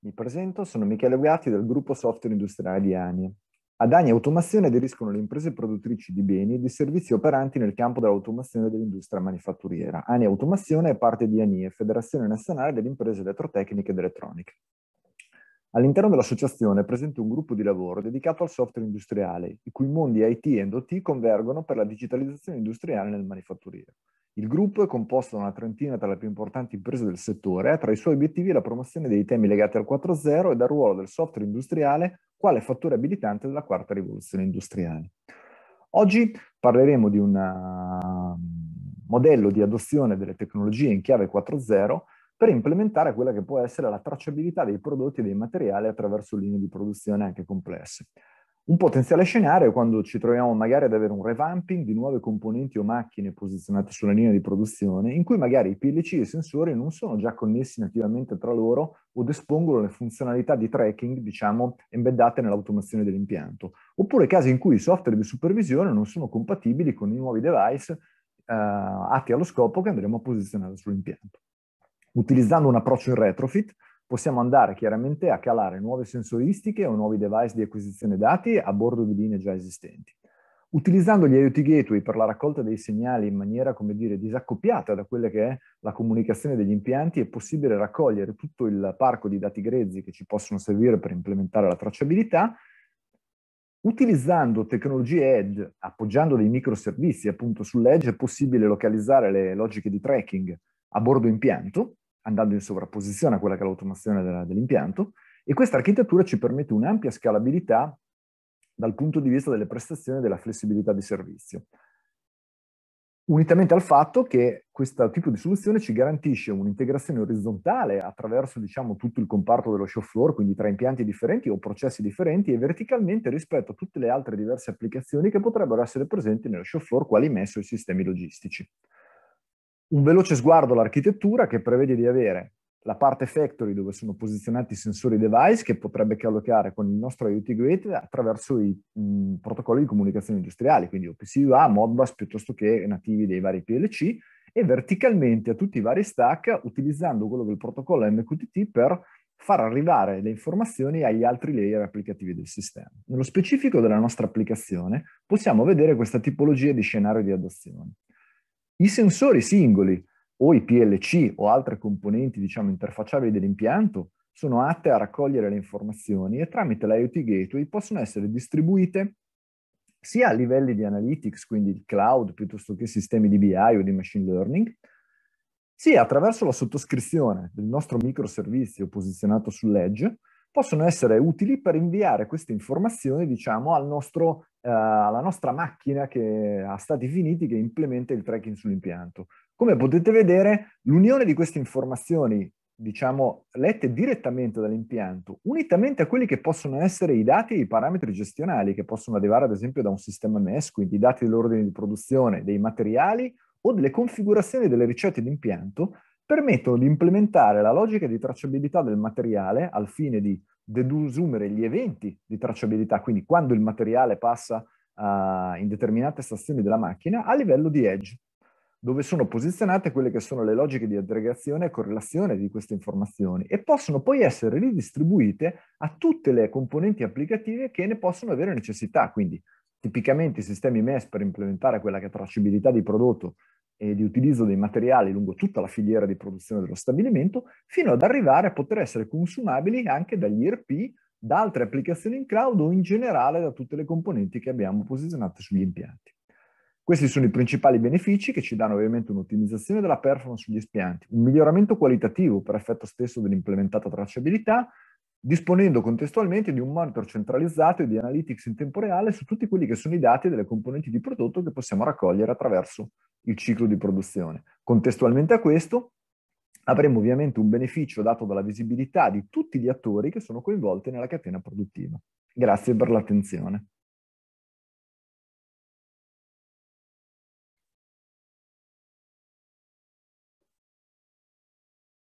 Mi presento, sono Michele Guiati del gruppo software industriale di Anie. Ad Anie Automazione aderiscono le imprese produttrici di beni e di servizi operanti nel campo dell'automazione dell'industria manifatturiera. Anie Automazione è parte di ANIE, Federazione Nazionale delle Imprese Elettrotecniche ed Elettroniche. All'interno dell'associazione è presente un gruppo di lavoro dedicato al software industriale, i cui mondi IT e OT convergono per la digitalizzazione industriale nel manifatturiero. Il gruppo è composto da una trentina tra le più importanti imprese del settore, tra i suoi obiettivi la promozione dei temi legati al 4.0 e dal ruolo del software industriale quale fattore abilitante della quarta rivoluzione industriale. Oggi parleremo di un uh, modello di adozione delle tecnologie in chiave 4.0 per implementare quella che può essere la tracciabilità dei prodotti e dei materiali attraverso linee di produzione anche complesse. Un potenziale scenario è quando ci troviamo magari ad avere un revamping di nuove componenti o macchine posizionate sulla linea di produzione, in cui magari i PLC e i sensori non sono già connessi nativamente tra loro o dispongono le funzionalità di tracking, diciamo, embeddate nell'automazione dell'impianto. Oppure casi in cui i software di supervisione non sono compatibili con i nuovi device eh, atti allo scopo che andremo a posizionare sull'impianto. Utilizzando un approccio in retrofit, possiamo andare chiaramente a calare nuove sensoristiche o nuovi device di acquisizione dati a bordo di linee già esistenti. Utilizzando gli IoT Gateway per la raccolta dei segnali in maniera, come dire, disaccoppiata da quella che è la comunicazione degli impianti, è possibile raccogliere tutto il parco di dati grezzi che ci possono servire per implementare la tracciabilità, Utilizzando tecnologie edge, appoggiando dei microservizi appunto sull'edge, è possibile localizzare le logiche di tracking a bordo impianto andando in sovrapposizione a quella che è l'automazione della, dell'impianto, e questa architettura ci permette un'ampia scalabilità dal punto di vista delle prestazioni e della flessibilità di servizio. Unitamente al fatto che questo tipo di soluzione ci garantisce un'integrazione orizzontale attraverso diciamo, tutto il comparto dello show floor, quindi tra impianti differenti o processi differenti, e verticalmente rispetto a tutte le altre diverse applicazioni che potrebbero essere presenti nello show floor, quali messo i sistemi logistici un veloce sguardo all'architettura che prevede di avere la parte factory dove sono posizionati i sensori device che potrebbe collocare con il nostro IoT Gate attraverso i mh, protocolli di comunicazione industriali, quindi OPC UA, Modbus piuttosto che nativi dei vari PLC e verticalmente a tutti i vari stack utilizzando quello del protocollo MQTT per far arrivare le informazioni agli altri layer applicativi del sistema. Nello specifico della nostra applicazione possiamo vedere questa tipologia di scenario di adozione. I sensori singoli o i PLC o altre componenti diciamo, interfacciabili dell'impianto sono atte a raccogliere le informazioni e tramite l'IoT Gateway possono essere distribuite sia a livelli di analytics, quindi il cloud, piuttosto che sistemi di BI o di machine learning, sia attraverso la sottoscrizione del nostro microservizio posizionato sull'edge, possono essere utili per inviare queste informazioni, diciamo, al nostro, eh, alla nostra macchina che ha stati finiti che implementa il tracking sull'impianto. Come potete vedere, l'unione di queste informazioni diciamo, lette direttamente dall'impianto, unitamente a quelli che possono essere i dati e i parametri gestionali che possono arrivare ad esempio da un sistema MES, quindi i dati dell'ordine di produzione, dei materiali o delle configurazioni delle ricette d'impianto, permettono di implementare la logica di tracciabilità del materiale al fine di dedusumere gli eventi di tracciabilità, quindi quando il materiale passa uh, in determinate stazioni della macchina, a livello di edge, dove sono posizionate quelle che sono le logiche di aggregazione e correlazione di queste informazioni e possono poi essere ridistribuite a tutte le componenti applicative che ne possono avere necessità. Quindi tipicamente i sistemi MES per implementare quella che è tracciabilità di prodotto e eh, di utilizzo dei materiali lungo tutta la filiera di produzione dello stabilimento, fino ad arrivare a poter essere consumabili anche dagli IRP, da altre applicazioni in cloud o in generale da tutte le componenti che abbiamo posizionate sugli impianti. Questi sono i principali benefici che ci danno ovviamente un'ottimizzazione della performance sugli impianti, un miglioramento qualitativo per effetto stesso dell'implementata tracciabilità, disponendo contestualmente di un monitor centralizzato e di analytics in tempo reale su tutti quelli che sono i dati delle componenti di prodotto che possiamo raccogliere attraverso il ciclo di produzione. Contestualmente a questo avremo ovviamente un beneficio dato dalla visibilità di tutti gli attori che sono coinvolti nella catena produttiva. Grazie per l'attenzione.